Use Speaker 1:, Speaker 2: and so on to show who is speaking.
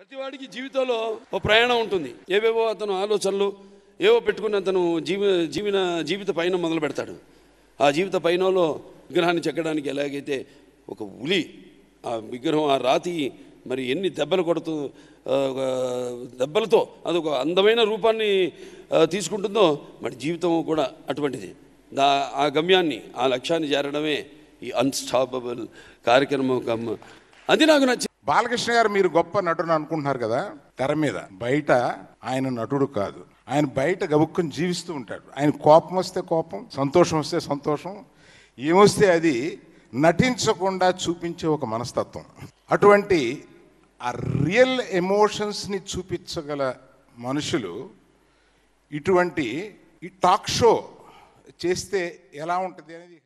Speaker 1: ప్రతి వాడికి జీవితంలో ఓ ప్రయాణం ఉంటుంది ఏవేవో అతను ఆలోచనలు ఏవో పెట్టుకుని అతను జీవి జీవిన జీవిత పైన మొదలు పెడతాడు ఆ జీవిత పైనలో విగ్రహాన్ని చెక్కడానికి ఎలాగైతే ఒక ఉలి ఆ విగ్రహం ఆ రాతి మరి ఎన్ని దెబ్బలు కొడుతూ దెబ్బలతో అదొక అందమైన రూపాన్ని తీసుకుంటుందో మరి జీవితం కూడా అటువంటిది దా ఆ గమ్యాన్ని ఆ లక్ష్యాన్ని చేరడమే ఈ అన్స్టాపబుల్ కార్యక్రమం
Speaker 2: అది నాకు నచ్చింది బాలకృష్ణ గారు మీరు గొప్ప నటుడు అనుకుంటున్నారు కదా తెర మీద బయట ఆయన నటుడు కాదు ఆయన బయట గబుక్కుని జీవిస్తూ ఉంటాడు ఆయన కోపం వస్తే కోపం సంతోషం వస్తే సంతోషం ఏమొస్తే అది నటించకుండా చూపించే ఒక మనస్తత్వం అటువంటి ఆ రియల్ ఎమోషన్స్ని చూపించగల మనుషులు ఇటువంటి ఈ టాక్ షో చేస్తే ఎలా ఉంటుంది
Speaker 3: అనేది